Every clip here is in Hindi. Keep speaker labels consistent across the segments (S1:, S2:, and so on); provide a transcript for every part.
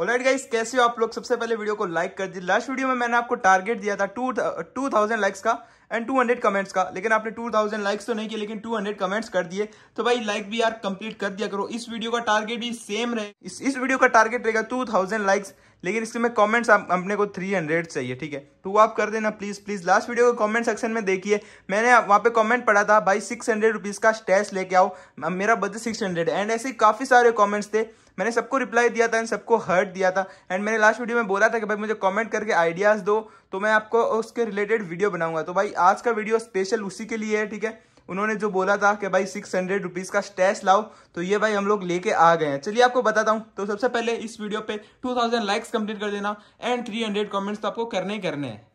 S1: ऑलराइट गाइस कैसे हो आप लोग सबसे पहले वीडियो को लाइक कर दीजिए लास्ट वीडियो में मैंने आपको टारगेट दिया था टू टू थाउजेंड लाइक्स का एंड टू हंड्रेड कमेंट्स का लेकिन आपने टू थाउजेंड लाइक्स तो नहीं किया लेकिन टू हंड्रेड कमेंट्स कर दिए तो भाई लाइक भी यार कंप्लीट कर दिया करो इस वीडियो का टारगेट भी सेम रहे इस इस वीडियो का टारगेट रहेगा टू थाउजेंड लाइक्स लेकिन इसमें कमेंट्स अपने को 300 चाहिए ठीक है तो वो आप कर देना प्लीज़ प्लीज़ लास्ट वीडियो को कमेंट सेक्शन में देखिए मैंने वहाँ पे कमेंट पढ़ा था भाई सिक्स हंड्रेड रुपीज़ का स्टैश लेके आओ मेरा बजट सिक्स हंड्रेड एंड ऐसे काफ़ी सारे कमेंट्स थे मैंने सबको रिप्लाई दिया था एंड सबको हर्ट दिया था एंड मैंने लास्ट वीडियो में बोला था कि भाई मुझे कमेंट करके आइडियाज़ दो तो मैं आपको उसके रिलेटेड वीडियो बनाऊंगा तो भाई आज का वीडियो स्पेशल उसी के लिए है ठीक है उन्होंने जो बोला था कि भाई सिक्स हंड्रेड रुपीज़ का स्टैश लाओ तो ये भाई हम लोग लेके आ गए हैं चलिए आपको बताता हूँ तो सबसे पहले इस वीडियो पे टू थाउजेंड लाइक्स कंप्लीट कर देना एंड थ्री हंड्रेड कमेंट्स तो आपको करने ही करने हैं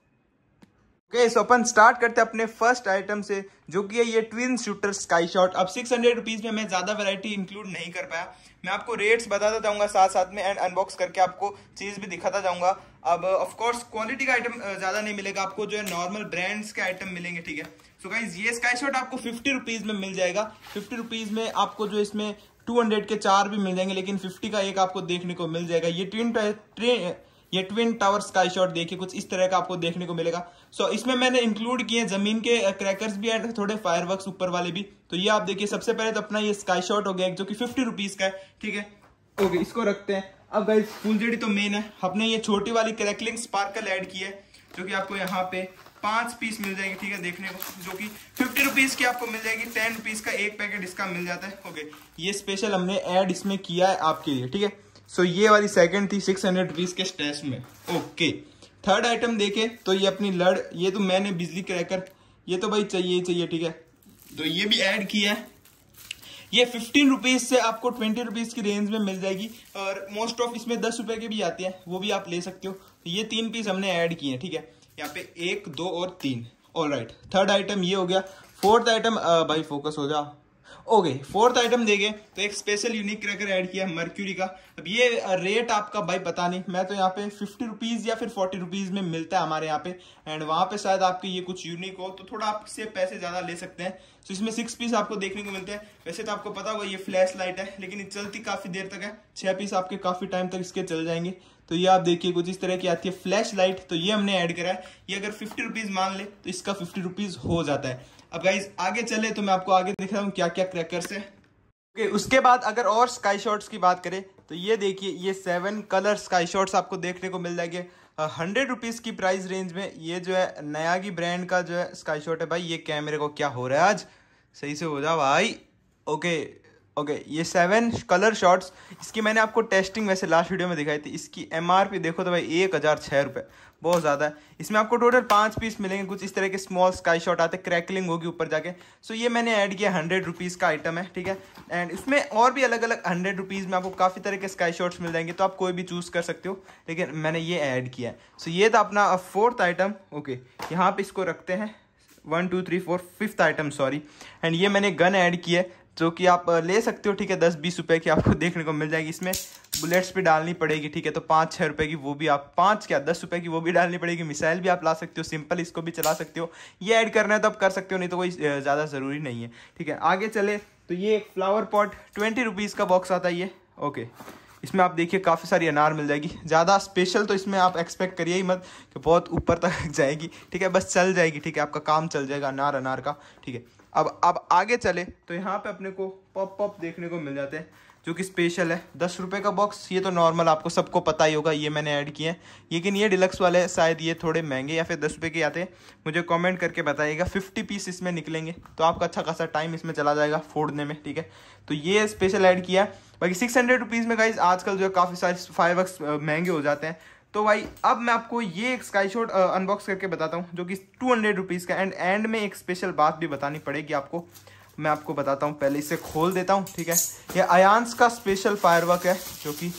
S1: ओके सो अपन स्टार्ट करते हैं अपने फर्स्ट आइटम से जो कि है ये ट्विन शूटर स्काई शॉट अब सिक्स हंड्रेड रुपीज़ में मैं ज़्यादा वैरायटी इंक्लूड नहीं कर पाया मैं आपको रेट्स बताता जाऊंगा साथ साथ में एंड अनबॉक्स करके आपको चीज़ भी दिखाता जाऊंगा अब ऑफ कोर्स क्वालिटी का आइटम ज़्यादा नहीं मिलेगा आपको जो है नॉर्मल ब्रांड्स के आइटम मिलेंगे ठीक है सो so गाइज ये स्काई शॉट आपको फिफ्टी रुपीज़ में मिल जाएगा फिफ्टी रुपीज़ में आपको जो इसमें टू हंड्रेड के चार भी मिल जाएंगे लेकिन फिफ्टी का एक आपको देखने को मिल जाएगा ये ट्विन ट्रेन ये ट्विन टावर स्काई शॉट देखिए कुछ इस तरह का आपको देखने को मिलेगा सो so, इसमें मैंने इंक्लूड किए जमीन के क्रैकर्स भी एंड थोड़े फायरवर्क्स ऊपर वाले भी तो ये आप देखिए सबसे पहले तो अपना ये स्काई शॉट हो गया जो कि फिफ्टी रुपीज का है ठीक है ओके इसको रखते हैं अब गाइज फुलझड़ी तो मेन है हमने ये छोटी वाली क्रैकलिंग स्पार्कल ऐड की है जो कि आपको यहाँ पे पांच पीस मिल जाएगी ठीक है देखने को जो कि फिफ्टी रुपीज की आपको मिल जाएगी टेन रुपीज का एक पैकेट इसका मिल जाता है ओके ये स्पेशल हमने ऐड इसमें किया है आपके लिए ठीक है सो ये वाली सेकंड थी सिक्स हंड्रेड रुपीज के स्ट्रेस में ओके थर्ड आइटम देखे तो ये अपनी लड़ ये तो मैंने बिजली क्रैकर ये तो भाई चाहिए चाहिए ठीक है तो ये भी ऐड किया है ये फिफ्टीन रुपीज से आपको ट्वेंटी रुपीज की रेंज में मिल जाएगी और मोस्ट ऑफ इसमें दस रुपए के भी आते हैं वो भी आप ले सकते हो तो ये तीन पीस हमने ऐड किए हैं ठीक है यहाँ पे एक दो और तीन ऑल राइट थर्ड आइटम ये हो गया फोर्थ आइटम भाई फोकस हो जा ओके फोर्थ आइटम देखे तो एक स्पेशल यूनिक क्रैकर ऐड किया है मर्क्यूरी का अब ये रेट uh, आपका भाई पता नहीं मैं तो यहाँ पे फिफ्टी रुपीज़ या फिर फोर्टी रुपीज़ में मिलता है हमारे यहाँ पे एंड वहां पे शायद आपके ये कुछ यूनिक हो तो थोड़ा आपसे पैसे ज़्यादा ले सकते हैं तो इसमें सिक्स पीस आपको देखने को मिलते हैं वैसे तो आपको पता होगा ये फ्लैश लाइट है लेकिन चलती काफ़ी देर तक है छह पीस आपके काफ़ी टाइम तक इसके चल जाएंगे तो ये आप देखिए कुछ इस तरह की आती है फ्लैश लाइट तो ये हमने ऐड करा है ये अगर फिफ्टी रुपीज़ मान ले तो इसका फिफ्टी रुपीज़ हो जाता है अब गाइज आगे चले तो मैं आपको आगे दिख रहा हूँ क्या क्या क्रैकर्स है ओके उसके बाद अगर और स्काई शॉट्स की बात करें तो ये देखिए ये सेवन कलर स्काई शॉट्स आपको देखने को मिल जाएंगे हंड्रेड रुपीज़ की प्राइस रेंज में ये जो है नया की ब्रांड का जो है स्काई शॉट है भाई ये कैमरे को क्या हो रहा है आज सही से हो जाओ भाई ओके ओके okay, ये सेवन कलर शॉट्स इसकी मैंने आपको टेस्टिंग वैसे लास्ट वीडियो में दिखाई थी इसकी एम देखो तो भाई एक हज़ार छः रुपये बहुत ज़्यादा है इसमें आपको टोटल पांच पीस मिलेंगे कुछ इस तरह के स्मॉल स्काई शॉट आते क्रैकलिंग होगी ऊपर जाके सो ये मैंने ऐड किया हंड्रेड रुपीज़ का आइटम है ठीक है एंड इसमें और भी अलग अलग हंड्रेड रुपीज़ में आपको काफ़ी तरह के स्काई शॉट्स मिल जाएंगे तो आप कोई भी चूज़ कर सकते हो लेकिन मैंने ये ऐड किया है सो ये था अपना फोर्थ आइटम ओके यहाँ पर इसको रखते हैं one two three four fifth item sorry and ये मैंने गन ऐड किया है जो कि आप ले सकते हो ठीक है दस बीस रुपए की आपको देखने को मिल जाएगी इसमें बुलेट्स भी डालनी पड़ेगी ठीक है तो पाँच छः रुपए की वो भी आप पाँच क्या दस रुपए की वो भी डालनी पड़ेगी मिसाइल भी आप ला सकते हो सिंपल इसको भी चला सकते हो ये ऐड करना है तो आप कर सकते हो नहीं तो कोई ज़्यादा ज़रूरी नहीं है ठीक है आगे चले तो ये एक फ्लावर पॉट ट्वेंटी रुपीज़ का बॉक्स आता है ये ओके इसमें आप देखिए काफ़ी सारी अनार मिल जाएगी ज़्यादा स्पेशल तो इसमें आप एक्सपेक्ट करिए ही मत कि बहुत ऊपर तक जाएगी ठीक है बस चल जाएगी ठीक है आपका काम चल जाएगा अनार अनार का ठीक है अब अब आगे चले तो यहाँ पे अपने को पॉप पॉप देखने को मिल जाते हैं जो कि स्पेशल है दस रुपये का बॉक्स ये तो नॉर्मल आपको सबको पता ही होगा ये मैंने ऐड किए हैं लेकिन ये डिलक्स वाले शायद ये थोड़े महंगे या फिर दस रुपये के आते हैं मुझे कमेंट करके बताइएगा फिफ्टी पीस इसमें निकलेंगे तो आपका अच्छा खासा टाइम इसमें चला जाएगा फोड़ने में ठीक है तो ये स्पेशल ऐड किया बाकी सिक्स हंड्रेड रुपीज़ में गाइज आजकल जो है काफ़ी सारे फाइव महंगे हो जाते हैं तो भाई अब मैं आपको ये एक स्काई शॉट अनबॉक्स करके बताता हूँ जो कि टू हंड्रेड रुपीज़ का एंड एंड में एक स्पेशल बात भी बतानी पड़ेगी आपको मैं आपको बताता हूँ पहले इसे खोल देता हूँ ठीक है ये अयांस का स्पेशल फायरवर्क है जो कि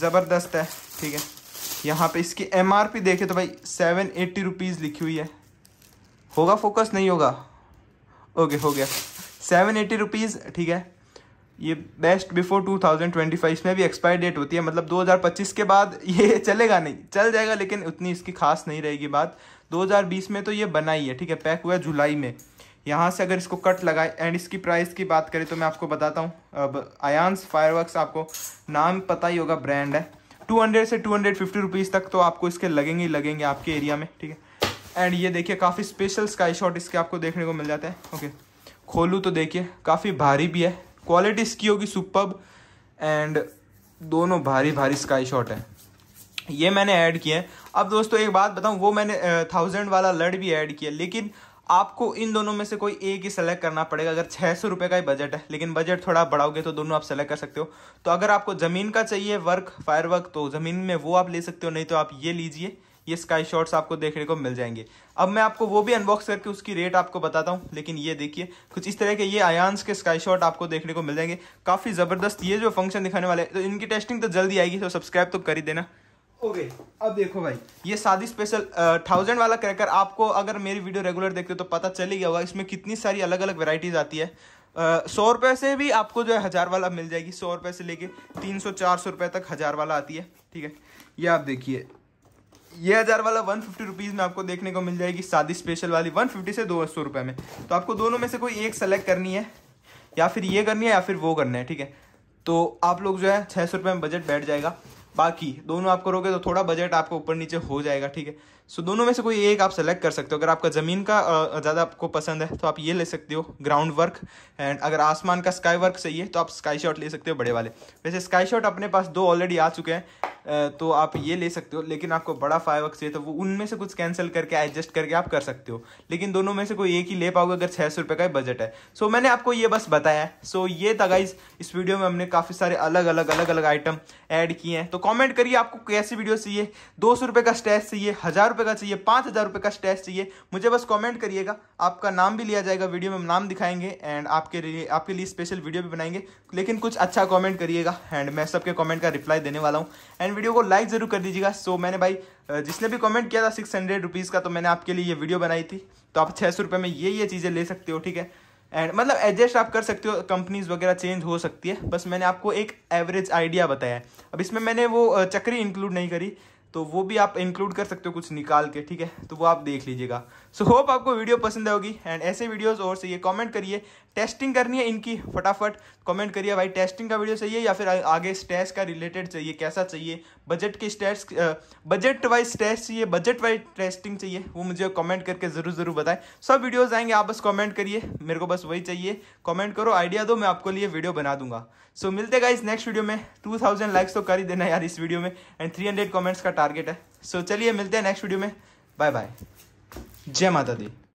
S1: ज़बरदस्त है ठीक है यहाँ पे इसकी एम आर पी देखे तो भाई सेवन एट्टी रुपीज़ लिखी हुई है होगा फोकस नहीं होगा ओके हो गया सेवन एट्टी रुपीज़ ठीक है ये बेस्ट बिफोर 2025 में भी एक्सपायर डेट होती है मतलब 2025 के बाद ये चलेगा नहीं चल जाएगा लेकिन उतनी इसकी खास नहीं रहेगी बात 2020 में तो ये बना ही है ठीक है पैक हुआ है जुलाई में यहाँ से अगर इसको कट लगाए एंड इसकी प्राइस की बात करें तो मैं आपको बताता हूँ अब आयांस फायरवर्क्स आपको नाम पता ही होगा ब्रांड है हंड्रेड से फिफ्टी रुपीज़ तक तो आपको इसके लगेंगे ही लगेंगे आपके एरिया में ठीक है एंड ये देखिए काफ़ी स्पेशल स्काई शॉट इसके आपको देखने को मिल जाता है ओके खोलूँ तो देखिए काफ़ी भारी भी है क्वालिटी इसकी होगी सुपब एंड दोनों भारी भारी स्काई शॉट है ये मैंने ऐड किए हैं अब दोस्तों एक बात बताऊं वो मैंने थाउजेंड वाला लड़ भी ऐड किया लेकिन आपको इन दोनों में से कोई एक ही सेलेक्ट करना पड़ेगा अगर छः सौ रुपये का ही बजट है लेकिन बजट थोड़ा बढ़ाओगे तो दोनों आप सेलेक्ट कर सकते हो तो अगर आपको ज़मीन का चाहिए वर्क फायर वर्क तो ज़मीन में वो आप ले सकते हो नहीं तो आप ये लीजिए ये स्काई शॉट्स आपको देखने को मिल जाएंगे अब मैं आपको वो भी अनबॉक्स करके उसकी रेट आपको बताता हूँ लेकिन ये देखिए कुछ इस तरह के ये आयांस के स्काई शॉट आपको देखने को मिल जाएंगे काफ़ी ज़बरदस्त ये जो फंक्शन दिखाने वाले तो इनकी टेस्टिंग तो जल्दी आएगी तो सब्सक्राइब तो कर ही देना ओके okay, अब देखो भाई ये शादी स्पेशल थाउजेंड वाला क्रैकर आपको अगर मेरी वीडियो रेगुलर देखते हो तो पता चल ही गया होगा इसमें कितनी सारी अलग अलग वेराइटीज़ आती है सौ रुपये से भी आपको जो है हज़ार वाला मिल जाएगी सौ रुपये से लेके तीन सौ चार सौ रुपये तक हज़ार वाला आती है ठीक है ये आप देखिए ये हज़ार वाला वन फिफ्टी रुपीज़ में आपको देखने को मिल जाएगी शादी स्पेशल वाली वन फिफ्टी से दो सौ रुपए में तो आपको दोनों में से कोई एक सेलेक्ट करनी है या फिर ये करनी है या फिर वो करना है ठीक है तो आप लोग जो है छः सौ रुपए में बजट बैठ जाएगा बाकी दोनों आप करोगे तो थोड़ा बजट आपको ऊपर नीचे हो जाएगा ठीक है सो दोनों में से कोई एक आप सेलेक्ट कर सकते हो अगर आपका ज़मीन का ज़्यादा आपको पसंद है तो आप ये ले सकते हो ग्राउंड वर्क एंड अगर आसमान का स्काई वर्क चाहिए तो आप स्काई शॉट ले सकते हो बड़े वाले वैसे स्काई शॉट अपने पास दो ऑलरेडी आ चुके हैं तो आप ये ले सकते हो लेकिन आपको बड़ा फाइव वर्क चाहिए तो वो उनमें से कुछ कैंसिल करके एडजस्ट करके आप कर सकते हो लेकिन दोनों में से कोई एक ही ले पाओगे अगर छः सौ रुपये का बजट है सो मैंने आपको ये बस बताया है सो ये तगाइज इस वीडियो में हमने काफ़ी सारे अलग अलग अलग अलग आइटम ऐड किए हैं तो कमेंट करिए आपको कैसी वीडियो चाहिए दो सौ रुपये का स्टैच चाहिए हज़ार रुपये का चाहिए पाँच हज़ार रुपये का स्टैच चाहिए मुझे बस कमेंट करिएगा आपका नाम भी लिया जाएगा वीडियो में नाम दिखाएंगे एंड आपके लिए आपके लिए स्पेशल वीडियो भी बनाएंगे लेकिन कुछ अच्छा कॉमेंट करिएगा एंड मैं सबके कॉमेंट का रिप्लाई देने वाला हूँ एंड वीडियो को लाइक ज़रूर कर दीजिएगा सो मैंने भाई जिसने भी कॉमेंट किया था सिक्स हंड्रेड रुपीज़ का तो मैंने आपके लिए ये वीडियो बनाई थी तो आप छः सौ रुपये में ये ये चीज़ें ले सकते हो ठीक है एंड मतलब एडजस्ट आप कर सकते हो कंपनीज वगैरह चेंज हो सकती है बस मैंने आपको एक एवरेज आइडिया बताया है अब इसमें मैंने वो चक्री इंक्लूड नहीं करी तो वो भी आप इंक्लूड कर सकते हो कुछ निकाल के ठीक है तो वो आप देख लीजिएगा सो so, होप आपको वीडियो पसंद आएगी एंड ऐसे वीडियोस और से ये कमेंट करिए टेस्टिंग करनी है इनकी फटाफट कमेंट करिए भाई टेस्टिंग का वीडियो चाहिए या फिर आगे स्टैट्स का रिलेटेड चाहिए कैसा चाहिए बजट के स्टैट्स बजट वाइज स्टैट्स चाहिए बजट वाइज टेस्टिंग चाहिए वो मुझे कमेंट करके ज़रूर ज़रूर बताएं सब वीडियोज़ आएंगे आप बस कमेंट करिए मेरे को बस वही चाहिए कमेंट करो आइडिया दो मैं आपको लिए वीडियो बना दूंगा सो so, मिलते गाइज नेक्स्ट वीडियो में टू थाउजेंड लाइक्स तो कर ही देना यार इस वीडियो में एंड थ्री हंड्रेड कमेंट्स का टारगेट है सो so, चलिए मिलते हैं नेक्स्ट वीडियो में बाय बाय जय माता दी